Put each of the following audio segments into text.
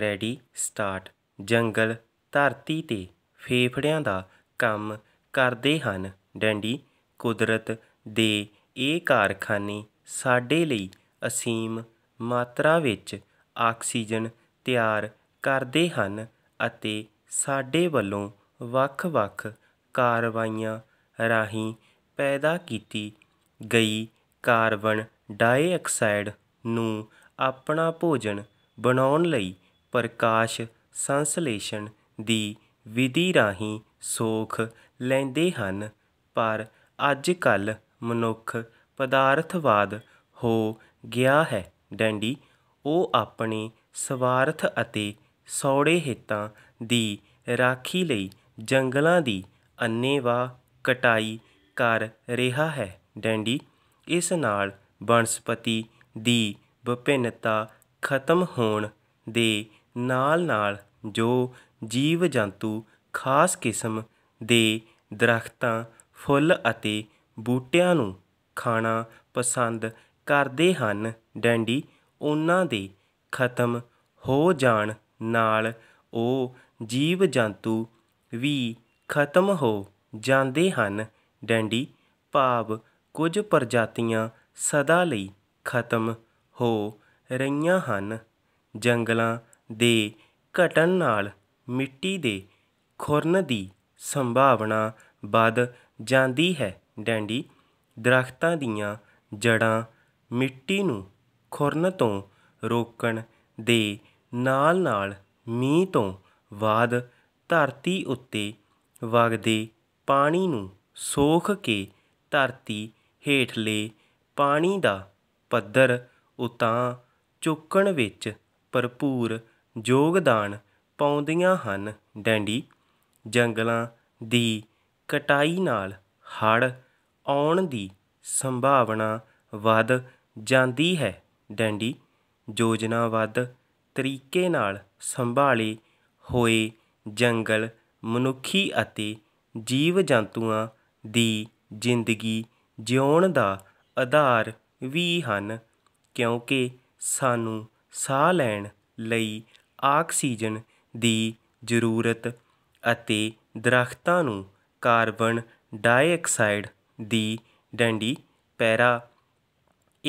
ready start ਜੰਗਲ ਧਰਤੀ 'ਤੇ ਫੇਫੜਿਆਂ ਦਾ ਕੰਮ ਕਰਦੇ ਹਨ ਡੰਡੀ ਕੁਦਰਤ ਦੇ ਇਹ ਕਾਰਖਾਨੇ ਸਾਡੇ ਲਈ ਅਸੀਮ ਮਾਤਰਾ ਵਿੱਚ ਆਕਸੀਜਨ ਤਿਆਰ ਕਰਦੇ ਹਨ ਅਤੇ ਸਾਡੇ ਵੱਲੋਂ ਵੱਖ-ਵੱਖ ਕਾਰਵਾਈਆਂ ਰਾਹੀਂ ਪੈਦਾ ਕੀਤੀ ਗਈ ਕਾਰਬਨ ਡਾਈਆਕਸਾਈਡ ਨੂੰ ਆਪਣਾ ਭੋਜਨ ਬਣਾਉਣ ਲਈ ਪ੍ਰਕਾਸ਼ ਸੰਸ਼ਲੇਸ਼ਣ ਦੀ ਵਿਧੀ ਰਾਹੀਂ ਸੋਖ ਲੈਂਦੇ ਹਨ ਪਰ ਅੱਜ ਕੱਲ ਮਨੁੱਖ ਪਦਾਰਥਵਾਦ ਹੋ ਗਿਆ ਹੈ ਡੈਂਡੀ ਉਹ ਆਪਣੇ ਸਵਾਰਥ ਅਤੇ ਸੌੜੇ ਹਿੱਤਾਂ ਦੀ ਰਾਖੀ ਲਈ ਜੰਗਲਾਂ ਦੀ ਅੰਨੇਵਾ ਕਟਾਈ ਕਰ ਰਿਹਾ ਹੈ ਡੈਂਡੀ ਇਸ ਨਾਲ ਬਨਸਪਤੀ ਦੀ ਵਿਭਿੰਨਤਾ ਖਤਮ ਹੋਣ ਦੇ ਨਾਲ ਨਾਲ ਜੋ ਜੀਵ ਜੰਤੂ ਖਾਸ ਕਿਸਮ ਦੇ ਦਰਖਤਾਂ ਫੁੱਲ ਅਤੇ ਬੂਟਿਆਂ ਨੂੰ ਖਾਣਾ ਪਸੰਦ ਕਰਦੇ ਹਨ ਡੈਂਡੀ ਉਹਨਾਂ ਦੇ ਖਤਮ ਹੋ ਜਾਣ ਨਾਲ ਉਹ ਜੀਵ ਜੰਤੂ ਵੀ ਖਤਮ ਹੋ ਜਾਂਦੇ ਹਨ ਡੈਂਡੀ ਭਾਵ ਕੁਝ ਪ੍ਰਜਾਤੀਆਂ ਸਦਾ ਲਈ ਖਤਮ ਹੋ ਰਹੀਆਂ ਹਨ ਜੰਗਲਾਂ ਦੇ ਘਟਣ ਨਾਲ ਮਿੱਟੀ ਦੇ ਖੁਰਨ ਦੀ ਸੰਭਾਵਨਾ ਵੱਧ ਜਾਂਦੀ ਹੈ ਡੈਂਡੀ ਦਰਖਤਾਂ ਦੀਆਂ ਜੜ੍ਹਾਂ ਮਿੱਟੀ ਨੂੰ ਖੁਰਨ ਤੋਂ ਰੋਕਣ ਦੇ ਨਾਲ ਨਾਲ ਮੀਂਹ ਤੋਂ ਬਾਅਦ ਧਰਤੀ ਉੱਤੇ ਵਗਦੇ ਪਾਣੀ ਨੂੰ ਸੋਖ ਕੇ ਧਰਤੀ ਹੇਠਲੇ ਪਾਣੀ ਦਾ ਪੱਧਰ ਉਤਾਂ ਚੁੱਕਣ ਵਿੱਚ ਭਰਪੂਰ ਯੋਗਦਾਨ ਪਾਉਂਦੀਆਂ ਹਨ ਡੈਂਡੀ ਜੰਗਲਾਂ ਦੀ ਕਟਾਈ ਨਾਲ ਹੜ ਆਉਣ ਦੀ ਸੰਭਾਵਨਾ ਵੱਧ ਜਾਂਦੀ ਹੈ ਡੈਂਡੀ ਵੱਧ ਤਰੀਕੇ ਨਾਲ ਸੰਭਾਲੇ ਹੋਏ ਜੰਗਲ ਮਨੁੱਖੀ ਅਤੇ ਜੀਵ ਜੰਤੂਆਂ ਦੀ ਜ਼ਿੰਦਗੀ ਜਿਉਣ ਦਾ ਆਧਾਰ ਵੀ ਹਨ ਕਿਉਂਕਿ ਸਾਨੂੰ ਸਾਹ ਲੈਣ ਲਈ ਆਕਸੀਜਨ ਦੀ ਜ਼ਰੂਰਤ ਅਤੇ ਦਰਖਤਾਂ ਨੂੰ ਕਾਰਬਨ ਡਾਈਆਕਸਾਈਡ ਦੀ ਡੰਡੀ ਪੈਰਾ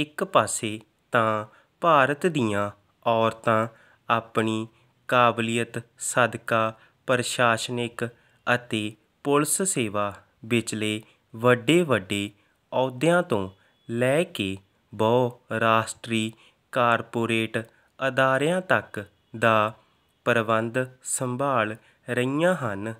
ਇੱਕ ਪਾਸੇ ਤਾਂ ਭਾਰਤ ਦੀਆਂ ਔਰਤਾਂ ਆਪਣੀ ਕਾਬਲੀਅਤ ਸਦਕਾ ਪ੍ਰਸ਼ਾਸਨਿਕ ਅਤੇ ਪੁਲਿਸ ਸੇਵਾ ਵਿਚਲੇ ਵੱਡੇ ਵੱਡੇ ਅਹੁਦਿਆਂ ਤੋਂ ਲੈ ਕੇ ਬਹੁ ਰਾਸ਼ਟਰੀ ਕਾਰਪੋਰੇਟ ਅਦਾਰਿਆਂ ਤੱਕ ਦਾ ਪ੍ਰਬੰਧ ਸੰਭਾਲ ਰਹੀਆਂ ਹਨ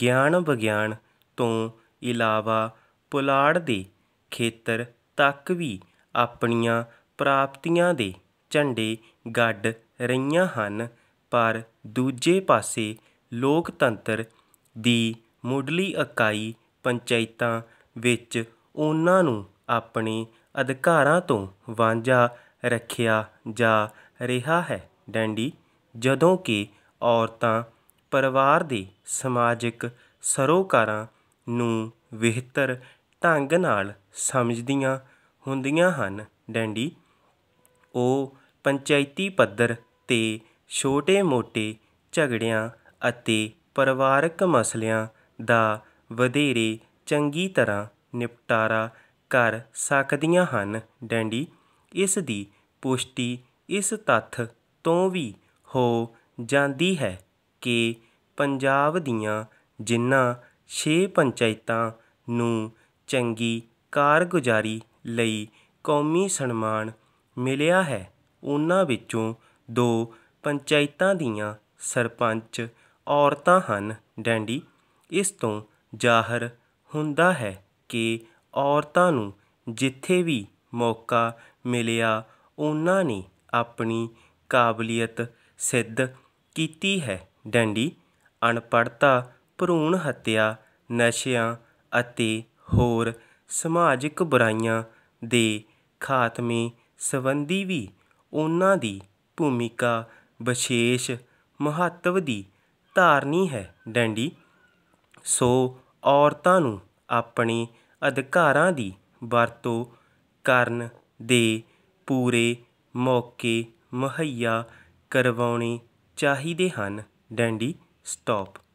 ਗਿਆਨ ਵਿਗਿਆਨ ਤੋਂ ਇਲਾਵਾ ਪੁਲਾੜ ਦੇ ਖੇਤਰ ਤੱਕ ਵੀ ਆਪਣੀਆਂ ਪ੍ਰਾਪਤੀਆਂ ਦੇ ਝੰਡੇ ਗੱਡ ਰਹੀਆਂ ਹਨ ਪਰ ਦੂਜੇ ਪਾਸੇ ਲੋਕਤੰਤਰ ਦੀ ਮੁੱਢਲੀ ਇਕਾਈ ਪੰਚਾਇਤਾਂ ਵਿੱਚ ਉਹਨਾਂ ਨੂੰ ਆਪਣੇ ਅਧਿਕਾਰਾਂ ਤੋਂ ਵਾਂਝਾ ਰੱਖਿਆ ਜਾ ਰਿਹਾ ਹੈ ਡੈਂਡੀ ਜਦੋਂ ਕਿ ਔਰਤਾਂ ਪਰਿਵਾਰ ਦੀ ਸਮਾਜਿਕ ਸਰੋਕਾਰਾਂ ਨੂੰ ਬਿਹਤਰ ਢੰਗ ਨਾਲ ਸਮਝਦੀਆਂ ਹੁੰਦੀਆਂ ਹਨ ਡੈਂਡੀ ਉਹ ਪੰਚਾਇਤੀ ਪੱਧਰ 'ਤੇ ਛੋਟੇ ਮੋਟੇ ਝਗੜਿਆਂ ਅਤੇ ਪਰਿਵਾਰਕ ਮਸਲਿਆਂ ਦਾ ਵਧੇਰੇ ਚੰਗੀ ਤਰ੍ਹਾਂ ਨਿਪਟਾਰਾ ਕਰ ਸਕਦੀਆਂ ਹਨ ਡੈਂਡੀ ਇਸ ਦੀ ਪੁਸ਼ਟੀ ਇਸ ਤੱਥ ਤੋਂ ਵੀ ਹੋ ਜਾਂਦੀ ਹੈ ਕਿ ਪੰਜਾਬ ਦੀਆਂ ਜਿਨ੍ਹਾਂ 6 ਪੰਚਾਇਤਾਂ ਨੂੰ ਚੰਗੀ ਕਾਰਗੁਜ਼ਾਰੀ ਲਈ ਕੌਮੀ ਸਨਮਾਨ ਮਿਲਿਆ ਹੈ ਉਹਨਾਂ ਵਿੱਚੋਂ ਦੋ ਪੰਚਾਇਤਾਂ ਦੀਆਂ ਸਰਪੰਚ ਔਰਤਾਂ ਹਨ ਡੈਂਡੀ ਇਸ ਤੋਂ ਜ਼ਾਹਰ ਹੁੰਦਾ ਹੈ ਕਿ ਔਰਤਾਂ ਨੂੰ ਜਿੱਥੇ ਵੀ ਮੌਕਾ ਮਿਲਿਆ ਉਹਨਾਂ ਨੇ ਆਪਣੀ ਕਾਬਲੀਅਤ ਸਿੱਧ ਕੀਤੀ ਹੈ ਡੰਡੀ ਅਨਪੜਤਾ ਭਰੂਣ ਹੱਤਿਆ ਨਸ਼ਿਆਂ ਅਤੇ ਹੋਰ ਸਮਾਜਿਕ ਬੁਰਾਈਆਂ ਦੇ ਖਾਤਮੇ ਸੰਬੰਧੀ ਵੀ ਉਹਨਾਂ ਦੀ ਭੂਮਿਕਾ ਵਿਸ਼ੇਸ਼ ਮਹੱਤਵ ਦੀ ਧਾਰਨੀ ਹੈ ਡੰਡੀ ਸੋ ਔਰਤਾਂ ਨੂੰ ਆਪਣੇ ਅਧਿਕਾਰਾਂ ਦੀ ਵਰਤੋਂ ਕਰਨ ਦੇ ਪੂਰੇ ਮੌਕੇ ਮਹੱਈਆ ਕਰਵਾਉਣੇ ਚਾਹੀਦੇ ਹਨ ਡੈਂਡੀ ਸਟਾਪ